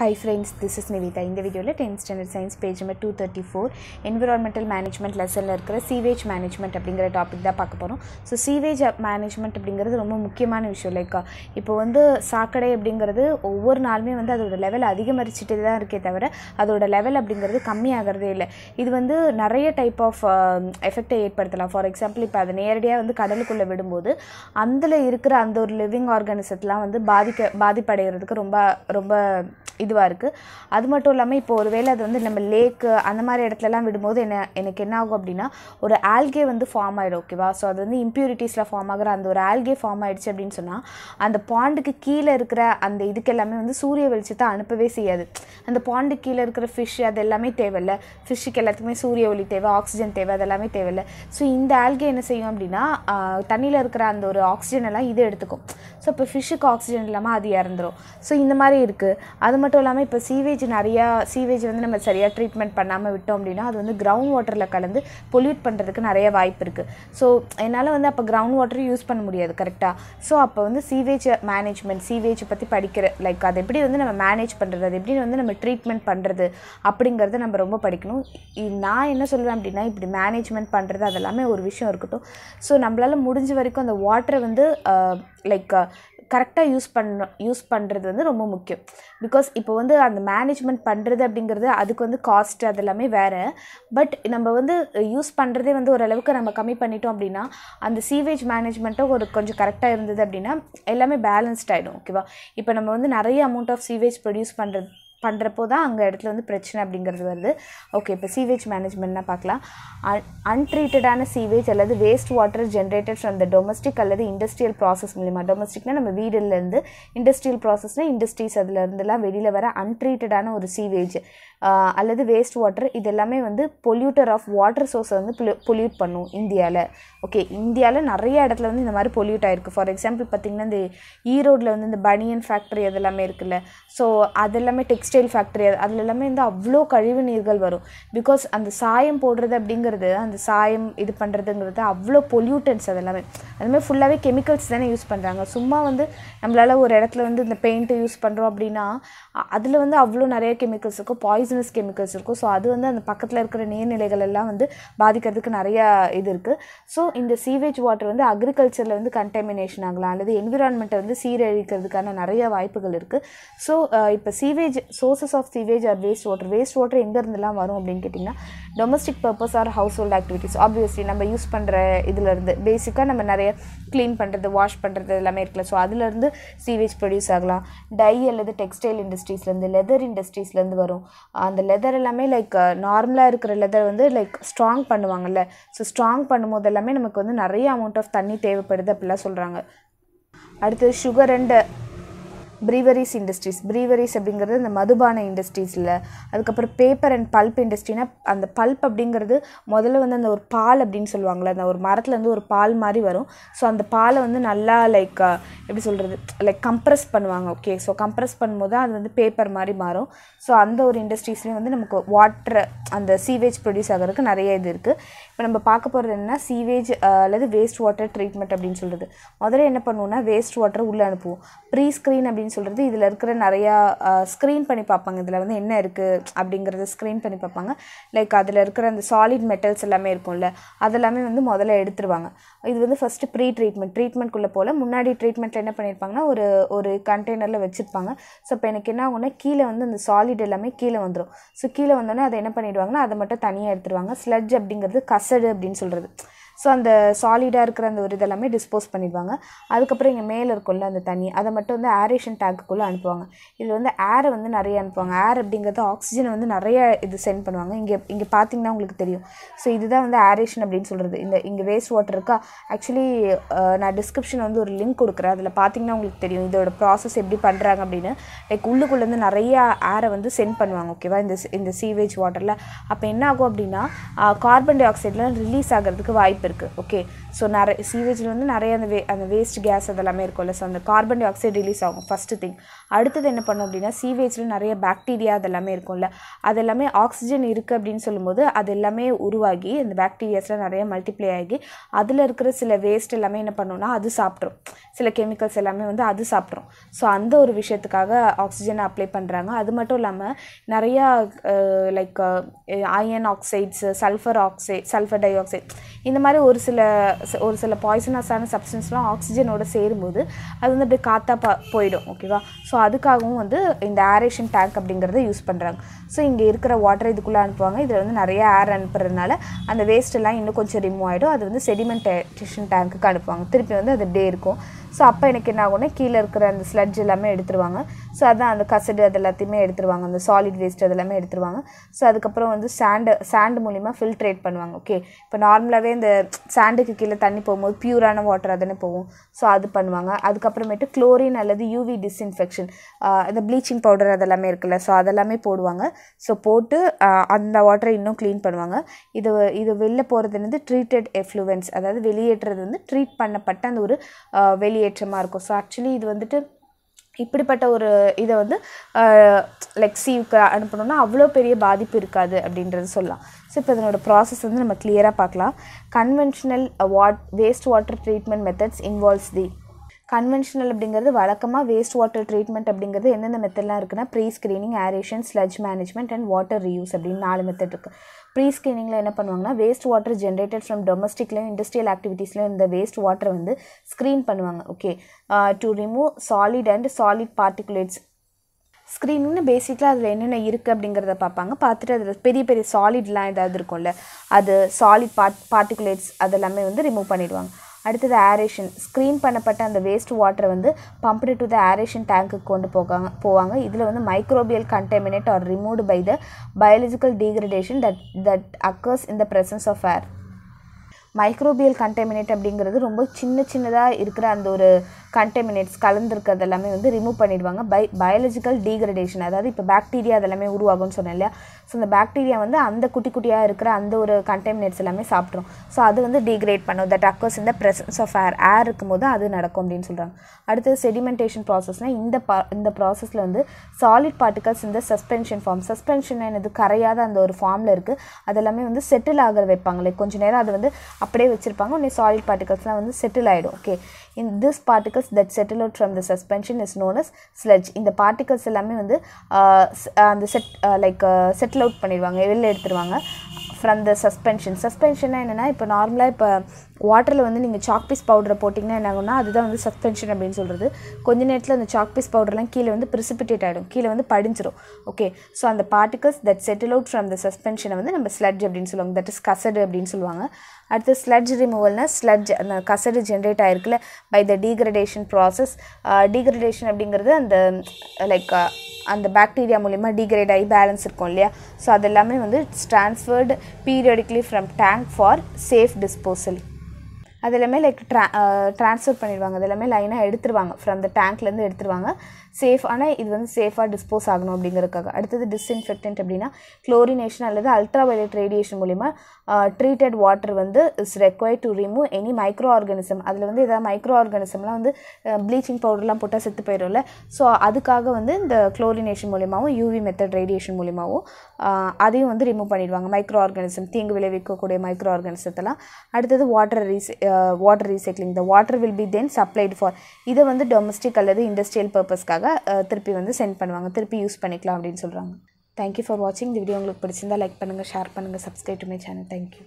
high friends this is Nivitha இந்த வீடியோவில் tenth standard science page number two thirty four environmental management லெசனில் இருக்கிற sewage management அப்படிங்கிற topic தான் பார்க்க போகிறோம் ஸோ சீவேஜ் மேனேஜ்மெண்ட் அப்படிங்கிறது ரொம்ப முக்கியமான விஷயம் லைக் இப்போ வந்து சாக்கடை அப்படிங்கிறது ஒவ்வொரு நாளுமே வந்து அதோடய லெவல் அதிகமரிச்சுட்டு தான் இருக்கே தவிர அதோட லெவல் அப்படிங்கிறது கம்மியாகிறதே இல்லை இது வந்து நிறைய டைப் ஆஃப் எஃபெக்டை ஏற்படுத்தலாம் ஃபார் எக்ஸாம்பிள் இப்போ அதை நேரடியாக வந்து கடலுக்குள்ளே விடும்போது அதில் இருக்கிற அந்த ஒரு லிவிங் ஆர்கானிசத்தெலாம் வந்து பாதிக்க பாதிப்படைகிறதுக்கு ரொம்ப ரொம்ப இதுவாக இருக்குது அது மட்டும் இல்லாமல் இப்போ ஒரு வேளை அது வந்து நம்ம லேக்கு அந்த மாதிரி இடத்துலலாம் விடும்போது என்ன எனக்கு என்ன ஆகும் அப்படின்னா ஒரு ஆல்கே வந்து ஃபார்ம் ஆகிடும் ஓகேவா ஸோ அது வந்து இம்ப்யூரிட்டிஸில் ஃபார்ம் ஆகிற அந்த ஒரு ஆல்கே ஃபார்ம் ஆகிடுச்சு அப்படின்னு சொன்னால் அந்த பாண்டுக்கு கீழே இருக்கிற அந்த இதுக்கு எல்லாமே வந்து சூரிய வெளிச்சத்தை அனுப்பவே செய்யாது அந்த பாண்டு கீழே இருக்கிற ஃபிஷ் அது எல்லாமே தேவையில்ல ஃபிஷ்ஷுக்கு எல்லாத்துக்குமே சூரிய ஒளி தேவை ஆக்சிஜன் தேவை அதெல்லாமே தேவையில்ல ஸோ இந்த ஆல்கே என்ன செய்யும் அப்படின்னா தண்ணியில் இருக்கிற அந்த ஒரு ஆக்சிஜன் எல்லாம் இது எடுத்துக்கும் ஸோ இப்போ ஃபிஷ்ஷுக்கு ஆக்சிஜன் இல்லாமல் அது இறந்துடும் ஸோ இந்த மாதிரி இருக்குது அது மட்டும் இல்லாமல் இப்போ சீவேஜ் நிறையா சீவேஜ் வந்து நம்ம சரியாக ட்ரீட்மெண்ட் பண்ணாமல் விட்டோம் அப்படின்னா அது வந்து கிரவுண்ட் வாட்டரில் கலந்து பொல்யூட் பண்ணுறதுக்கு நிறைய வாய்ப்பு இருக்குது ஸோ என்னால் வந்து அப்போ கிரவுண்ட் வாட்டர் யூஸ் பண்ண முடியாது கரெக்டாக ஸோ அப்போ வந்து சீவேஜ் மேனேஜ்மெண்ட் சீவேஜ் பற்றி படிக்கிற லைக் அதை எப்படி வந்து நம்ம மேனேஜ் பண்ணுறது அது எப்படி வந்து நம்ம ட்ரீட்மெண்ட் பண்ணுறது அப்படிங்கிறத நம்ம ரொம்ப படிக்கணும் நான் என்ன சொல்லுவேன் அப்படின்னா இப்படி மேனேஜ்மெண்ட் பண்ணுறது அதெல்லாமே ஒரு விஷயம் இருக்கட்டும் ஸோ நம்மளால் முடிஞ்ச வரைக்கும் அந்த வாட்டரை வந்து லைக் கரெக்டாக யூஸ் பண்ண யூஸ் பண்ணுறது வந்து ரொம்ப முக்கியம் பிகாஸ் இப்போ வந்து அந்த மேனேஜ்மெண்ட் பண்ணுறது அப்படிங்கிறது அதுக்கு வந்து காஸ்ட் அது எல்லாமே வேறு பட் நம்ம வந்து யூஸ் பண்ணுறதே வந்து ஓரளவுக்கு நம்ம கம்மி பண்ணிட்டோம் அப்படின்னா அந்த சீவேஜ் மேனேஜ்மெண்ட்டும் ஒரு கொஞ்சம் கரெக்டாக இருந்தது அப்படின்னா எல்லாமே பேலன்ஸ்ட் ஆகிடும் ஓகேவா இப்போ நம்ம வந்து நிறைய அமௌண்ட் ஆஃப் சீவேஜ் ப்ரொடியூஸ் பண்ணுறது பண்ணுறப்போ தான் அங்கே இடத்துல வந்து பிரச்சனை அப்படிங்கிறது வருது ஓகே இப்போ சீவேஜ் மேனேஜ்மெண்ட்னா பார்க்கலாம் அன் அன்ட்ரீட்டடான சீவேஜ் அல்லது waste water generated from the domestic அல்லது இண்டஸ்ட்ரியல் ப்ராசஸ் மூலிமா டொமஸ்டிக்னா நம்ம வீடுலேருந்து இண்டஸ்ட்ரியல் ப்ராசஸ்னால் இண்டஸ்ட்ரீஸ் அதுலேருந்துலாம் வெளியில் வர அன்ட்ரீட்டடான ஒரு சீவேஜ் அல்லது வேஸ்ட் வாட்டர் இது எல்லாமே வந்து பொல்யூட்டர் ஆஃப் வாட்டர் சோர்ஸை வந்து பொல்யூட் பண்ணும் இந்தியாவில் ஓகே இந்தியாவில் நிறைய இடத்துல வந்து இந்த மாதிரி பொல்யூட் ஆகிருக்கு ஃபார் எக்ஸாம்பிள் பார்த்திங்கன்னா இந்த ஈரோடில் வந்து இந்த பனியன் ஃபேக்ட்ரி அதெல்லாமே இருக்குல்ல ஸோ அதெல்லாமே டெக்ஸ்டைல் டெக்ஸ்டைல் ஃபேக்ட்ரி அதில் எல்லாமே வந்து அவ்வளோ கழிவு நீர்கள் வரும் பிகாஸ் அந்த சாயம் போடுறது அப்படிங்கிறது அந்த சாயம் இது பண்ணுறதுங்கிறது அவ்வளோ பொல்யூட்டன்ஸ் அது எல்லாமே அதுமாதிரி ஃபுல்லாகவே கெமிக்கல்ஸ் தானே யூஸ் பண்ணுறாங்க சும்மா வந்து நம்மளால் ஒரு இடத்துல வந்து இந்த பெயிண்ட்டு யூஸ் பண்ணுறோம் அப்படின்னா அதில் வந்து அவ்வளோ நிறைய கெமிக்கல்ஸ் இருக்கும் பாய்சனஸ் கெமிக்கல்ஸ் இருக்கும் ஸோ அது வந்து அந்த பக்கத்தில் இருக்கிற நீர்நிலைகள் எல்லாம் வந்து பாதிக்கிறதுக்கு நிறையா இது இருக்குது ஸோ இந்த சீவேஜ் வாட்டர் வந்து அக்ரிகல்ச்சரில் வந்து கண்டெமினேஷன் ஆகலாம் அல்லது என்விரான்மெண்ட்டை வந்து சீரழிக்கிறதுக்கான நிறைய வாய்ப்புகள் இருக்குது ஸோ இப்போ sewage so sources of sewage or waste water waste water எங்கேருந்துலாம் வரும் அப்படின்னு கேட்டிங்கன்னா domestic purpose or household activities obviously நம்ம யூஸ் பண்ணுற இதிலருந்து பேசிக்காக நம்ம நிறைய க்ளீன் பண்ணுறது வாஷ் பண்ணுறது எல்லாமே இருக்கல ஸோ அதுலேருந்து சீவேஜ் ப்ரொடியூஸ் ஆகலாம் டை அல்லது டெக்ஸ்டைல் இண்டஸ்ட்ரீஸ்லேருந்து லெதர் இண்டஸ்ட்ரீஸ்லேருந்து வரும் அந்த லெதர் எல்லாமே லைக் நார்மலாக uh, இருக்கிற லெதர் வந்து லைக் ஸ்ட்ராங் பண்ணுவாங்கல்ல ஸோ ஸ்ட்ராங் பண்ணும்போது எல்லாமே நமக்கு வந்து நிறைய அமௌண்ட் ஆஃப் தண்ணி தேவைப்படுது அப்படிலாம் சொல்கிறாங்க அடுத்து sugar and breweries industries breweries அப்படிங்கிறது இந்த மதுபான இண்டஸ்ட்ரீஸில் அதுக்கப்புறம் பேப்பர் அண்ட் பல்ப் இண்டஸ்ட்ரினா அந்த பல்ப் அப்படிங்கிறது முதல்ல வந்து அந்த ஒரு பால் அப்படின்னு சொல்லுவாங்கள்ல அந்த ஒரு மரத்துலேருந்து ஒரு பால் மாதிரி வரும் ஸோ அந்த பாலை வந்து நல்லா லைக் எப்படி சொல்கிறது லைக் கம்ப்ரெஸ் பண்ணுவாங்க ஓகே ஸோ கம்ப்ரெஸ் பண்ணும்போது அது வந்து பேப்பர் மாதிரி மாறும் ஸோ அந்த ஒரு இண்டஸ்ட்ரீஸ்லேயும் வந்து நமக்கு வாட்டர் அந்த சீவேஜ் ப்ரொடியூஸ் ஆகிறதுக்கு நிறைய இது இருக்குது இப்போ நம்ம பார்க்க போகிறது என்னென்னா சீவேஜ் அல்லது வேஸ்ட் வாட்டர் ட்ரீட்மெண்ட் அப்படின்னு சொல்கிறது முதல்ல என்ன பண்ணுவோம்னா வேஸ்ட் வாட்டர் உள்ளே அனுப்புவோம் ப்ரீ ஸ்க்ரீன் அப்படின்னு சொல்கிறது இதில் இருக்கிற நிறையா ஸ்க்ரீன் பண்ணி பார்ப்பாங்க இதில் வந்து என்ன இருக்குது அப்படிங்கிறத ஸ்க்ரீன் பண்ணி பார்ப்பாங்க லைக் அதில் இருக்கிற அந்த சாலிட் மெட்டல்ஸ் எல்லாமே இருக்கும்ல அதெல்லாமே வந்து முதல்ல எடுத்துருவாங்க இது வந்து ஃபஸ்ட்டு ப்ரீ ட்ரீட்மெண்ட் ட்ரீட்மெண்ட்குள்ளே போல் முன்னாடி ட்ரீட்மெண்ட்டில் என்ன பண்ணியிருப்பாங்கன்னா ஒரு ஒரு கண்டெய்னரில் வச்சுருப்பாங்க ஸோ இப்போ எனக்கு என்ன ஆகும்னா கீழே வந்து அந்த சாலிட் எல்லாமே கீழே வந்துடும் ஸோ கீழே வந்தோன்னே அதை என்ன பண்ணிடுவாங்கன்னா அதை மட்டும் தனியாக எடுத்துருவாங்க ஸ்லட்ஜ் அப்படிங்கிறது கசடு அப்படின்னு சொல்கிறது ஸோ அந்த சாலிடாக இருக்கிற அந்த ஒரு இதெல்லாமே டிஸ்போஸ் பண்ணிடுவாங்க அதுக்கப்புறம் இங்கே மேலே இருக்கும்ல அந்த தண்ணி அதை மட்டும் வந்து ஏரேஷன் டேங்க்குள்ளே அனுப்புவாங்க இதில் வந்து ஏரை வந்து நிறைய அனுப்புவாங்க ஏர் அப்படிங்கிறது ஆக்சிஜன் வந்து நிறைய இது சென்ட் பண்ணுவாங்க இங்கே இங்கே பார்த்தீங்கன்னா உங்களுக்கு தெரியும் ஸோ இதுதான் வந்து ஏரேஷன் அப்படின்னு சொல்கிறது இந்த இங்கே வேஸ்ட் வாட்டர் இருக்கா ஆக்சுவலி நான் டிஸ்கிரிப்ஷன் வந்து ஒரு லிங்க் கொடுக்குறேன் அதில் பார்த்தீங்கன்னா உங்களுக்கு தெரியும் இதோட ப்ராசஸ் எப்படி பண்ணுறாங்க அப்படின்னு லைக் உள்ளுக்குள்ளேருந்து நிறைய ஏரை வந்து சென்ட் பண்ணுவாங்க ஓகேவா இந்த இந்த சீவேஜ் வாட்டரில் அப்போ என்ன ஆகும் அப்படின்னா கார்பன் டை ஆக்சைட்லாம் ரிலீஸ் ஆகிறதுக்கு வாய்ப்பு வாய்ப்பு இருக்குது ஓகே ஸோ நிறைய சீவேஜில் வந்து நிறைய அந்த வே அந்த வேஸ்ட் கேஸ் அதெல்லாமே இருக்கும்ல ஸோ அந்த கார்பன் டை ஆக்சைடு ரிலீஸ் ஆகும் ஃபஸ்ட்டு திங் அடுத்தது என்ன பண்ணும் அப்படின்னா சீவேஜில் நிறைய பாக்டீரியா அதெல்லாமே இருக்கும்ல அதெல்லாமே ஆக்சிஜன் இருக்குது அப்படின்னு சொல்லும்போது அது எல்லாமே உருவாகி அந்த பாக்டீரியாஸ்லாம் நிறைய மல்டிப்ளை ஆகி அதில் இருக்கிற சில வேஸ்ட் எல்லாமே என்ன பண்ணுன்னா அது சாப்பிட்ரும் சில கெமிக்கல்ஸ் எல்லாமே வந்து அது சாப்பிட்ரும் ஸோ அந்த ஒரு விஷயத்துக்காக ஆக்சிஜனை அப்ளை பண்ணுறாங்க அது மட்டும் இல்லாமல் நிறையா like iron oxides sulphur oxide sulphur dioxide இந்த மாதிரி ஒரு சில ஒரு சில பாய்சனஸான சப்ஸ்டன்ஸ்லாம் ஆக்சிஜனோடு சேரும்போது அது வந்து அப்படியே காற்றா பா போயிடும் ஓகேவா ஸோ அதுக்காகவும் வந்து இந்த ஏரேஷன் டேங்க் அப்படிங்கிறத யூஸ் பண்ணுறாங்க ஸோ இங்கே இருக்கிற வாட்டர் இதுக்குள்ளே அனுப்புவாங்க இதில் வந்து நிறைய ஏர் அனுப்புறதுனால அந்த வேஸ்ட்டெல்லாம் இன்னும் கொஞ்சம் ரிமூவ் ஆகிடும் அது வந்து செடிமெண்டேஷன் டேங்க்குக்கு அனுப்புவாங்க திருப்பி வந்து அது டே இருக்கும் ஸோ அப்போ எனக்கு என்ன ஆகும்னா கீழே இருக்கிற அந்த ஸ்லட்ஜ் எல்லாமே எடுத்துருவாங்க ஸோ அதுதான் அந்த கசடு அது எல்லாத்தையுமே எடுத்துருவாங்க அந்த சாலிட் வேஸ்ட் அதெல்லாமே எடுத்துருவாங்க ஸோ அதுக்கப்புறம் வந்து சாண்டு சாண்டு மூலிமா ஃபில்ட்ரேட் பண்ணுவாங்க ஓகே இப்போ நார்மலாகவே இந்த சாண்டுக்கு கீழே தண்ணி போகும்போது பியூரான வாட்டராக தானே போகும் ஸோ அது பண்ணுவாங்க அதுக்கப்புறமேட்டு குளோரின் அல்லது யூவி டிஸ்இன்ஃபெக்ஷன் இந்த ப்ளீச்சிங் பவுடர் அதெல்லாமே இருக்குல்ல ஸோ அதெல்லாமே போடுவாங்க ஸோ போட்டு அந்த வாட்டரை இன்னும் க்ளீன் பண்ணுவாங்க இது இது வெளில போகிறது வந்து ட்ரீட்டட் எஃப்ளூவன்ஸ் அதாவது வெளியேற்றுறது வந்து ட்ரீட் பண்ணப்பட்ட அந்த ஒரு வெளியேற்றமாக இருக்கும் ஸோ ஆக்சுவலி இது வந்துட்டு இப்படிப்பட்ட ஒரு இதை வந்து லைக் சீவுக்கு அனுப்பணுன்னா அவ்வளோ பெரிய பாதிப்பு இருக்காது அப்படின்றது சொல்லலாம் ஸோ இப்போ இதனோட ப்ராசஸ் வந்து நம்ம கிளியராக பார்க்கலாம் conventional what waste water treatment methods involves the conventional அப்படிங்கிறது வழக்கமாக வேஸ்ட் வாட்டர் ட்ரீட்மெண்ட் அப்படிங்கிறது எந்தெந்த மெத்தட்லாம் இருக்குன்னா pre screening aeration sludge management and water reuse அப்படின்னு நாலு மெத்தட் இருக்குது ப்ரீ ஸ்க்ரீனிங்கில் என்ன பண்ணுவாங்கன்னா வேஸ்ட் வாட்டர் ஜென்ரேட்டட் ஃப்ரம் டொமஸ்டிக்லேயும் இண்டஸ்ட்ரியல் ஆக்டிவிட்டீஸ்லையும் இந்த வேஸ்ட் வாட்டரை வந்து ஸ்க்ரீன் பண்ணுவாங்க okay to remove solid and solid particulates ஸ்க்ரீனிங்னு பேசிக்கலாக அதில் என்னென்ன இருக்குது அப்படிங்கிறத பார்ப்பாங்க பார்த்துட்டு அதில் பெரிய பெரிய சாலிட்லாம் ஏதாவது இருக்கும்ல அது சாலிட் பார்ட் பார்ட்டிகுலேட்ஸ் அதெல்லாமே வந்து ரிமூவ் பண்ணிவிடுவாங்க அடுத்தது ஏரேஷன் ஸ்க்ரீன் பண்ணப்பட்ட அந்த வேஸ்ட் வாட்டரை வந்து பம்ப்டு டு த ஏரேஷன் டேங்க்குக்கு கொண்டு போகாங்க போவாங்க இதில் வந்து microbial contaminate are removed by the biological degradation that that occurs in the presence of air microbial contaminate அப்படிங்கிறது ரொம்ப சின்ன சின்னதாக இருக்கிற அந்த ஒரு கண்டெமினேட்ஸ் கலந்துருக்கிறது எல்லாமே வந்து ரிமூவ் பண்ணிடுவாங்க பை பயாலஜிக்கல் டீக்ரடேஷன் அதாவது இப்போ பாக்டீரியா அதெல்லாமே உருவாகும்னு சொன்னேன் இல்லையா ஸோ அந்த பாக்டீரியா வந்து அந்த குட்டி குட்டியாக இருக்கிற அந்த ஒரு கண்டெமினேட்ஸ் எல்லாமே சாப்பிட்ரும் ஸோ அது வந்து டீக்ரேட் பண்ணும் தட் அக்கோர்ஸ் இந்த ப்ரெசன்ஸ் ஆஃப் ஏர் ஏர் இருக்கும்போது அது நடக்கும் அப்படின்னு சொல்கிறாங்க அடுத்து செடிமெண்டேஷன் ப்ராசஸ்னால் இந்த பா இந்த ப்ராசஸில் வந்து சாலிட் பார்ட்டிகல்ஸ் இந்த சஸ்பென்ஷன் ஃபார்ம் சஸ்பென்ஷன் என்னது கரையாத அந்த ஒரு ஃபார்மில் இருக்குது அதெல்லாமே வந்து செட்டில் ஆகிற வைப்பாங்களே கொஞ்சம் நேரம் அது வந்து அப்படியே வச்சுருப்பாங்க உடனே சாலிட் பார்ட்டிகல்ஸ்லாம் வந்து செட்டில் ஆகிடும் okay in this particles that settle out from the suspension is known as sludge இந்த பார்ட்டிகல்ஸ் எல்லாமே வந்து uh, uh, அந்த செட் லைக் செட்டில் அவுட் பண்ணிடுவாங்க வெளில எடுத்துருவாங்க ஃப்ரம் த சஸ்பென்ஷன் சஸ்பென்ஷன்னா என்னென்னா இப்போ நார்மலாக இப்போ வாட்டரில் வந்து நீங்கள் சாக் பீஸ் பவுடரை போட்டிங்கன்னா என்ன ஆகும்னா அதுதான் வந்து சஸ்பென்ஷன் அப்படின்னு சொல்கிறது கொஞ்ச நேரத்தில் அந்த சாக் பீஸ் பவுடர்லாம் கீழே வந்து ப்ரிசிபிட்டேட் ஆகிடும் கீழே வந்து படிஞ்சிடும் ஓகே ஸோ அந்த particles that settle out from the சஸ்பென்ஷனை வந்து நம்ம ஸ்லட்ஜ் அப்படின்னு சொல்லுவாங்க தட் இஸ் கசடு அப்படின்னு சொல்லுவாங்க அடுத்து ஸ்லட்ஜ் ரிமூவல்னால் ஸ்லட்ஜ் அந்த கசடு ஜென்ரேட் ஆகிருக்குல்ல by the degradation process degradation அப்படிங்கிறது அந்த லைக் அந்த பாக்டீரியா மூலிமா டிகிரேட் ஆகி பேலன்ஸ் இருக்கும் இல்லையா ஸோ அது எல்லாமே வந்து transferred periodically from tank for safe disposal அது எல்லாமே லைக் ட்ரா ட்ரான்ஸ்ஃபர் பண்ணிடுவாங்க அது எல்லாமே லைனாக எடுத்துருவாங்க ஃப்ரம் த டேங்க்லேருந்து எடுத்துருவாங்க சேஃப் ஆனால் இது வந்து சேஃபாக டிஸ்போஸ் ஆகணும் அப்படிங்கிறதுக்காக அடுத்தது டிஸ்இன்ஃபெக்டன்ட் அப்படின்னா குளோரினேஷன் அல்லது அல்ட்ரா வயலட் ரேடியேஷன் மூலிமா ட்ரீட்டட் வாட்டர் வந்து is required to remove any microorganism அதில் வந்து எதாவது மைக்ரோ ஆர்கானிசம்லாம் வந்து ப்ளீச்சிங் பவுடர்லாம் போட்டால் செத்து போயிடும்ல ஸோ அதுக்காக வந்து இந்த குளோரினேஷன் மூலிமாவும் யூவி மெத்தட் ரேடியேஷன் மூலிமாவும் அதையும் வந்து ரிமூவ் பண்ணிடுவாங்க மைக்ரோ ஆர்கானிசம் தீங்கு விளைவிக்கக்கூடிய மைக்ரோ ஆர்கானிசத்தெல்லாம் அடுத்தது வாட்டர் ரீசை water recycling the water will be then supplied for இதை வந்து டொமஸ்டிக் அல்லது இண்டஸ்ட்ரியல் பர்பஸ்க்காக ஃபோட்டோவை திருப்பி வந்து சென்ட் பண்ணுவாங்க திருப்பி யூஸ் பண்ணிக்கலாம் அப்படின்னு சொல்கிறாங்க தேங்க்யூ ஃபார் வாட்சிங் இந்த வீடியோ உங்களுக்கு பிடிச்சிருந்தா லைக் பண்ணுங்கள் ஷேர் பண்ணுங்கள் subscribe to my channel thank you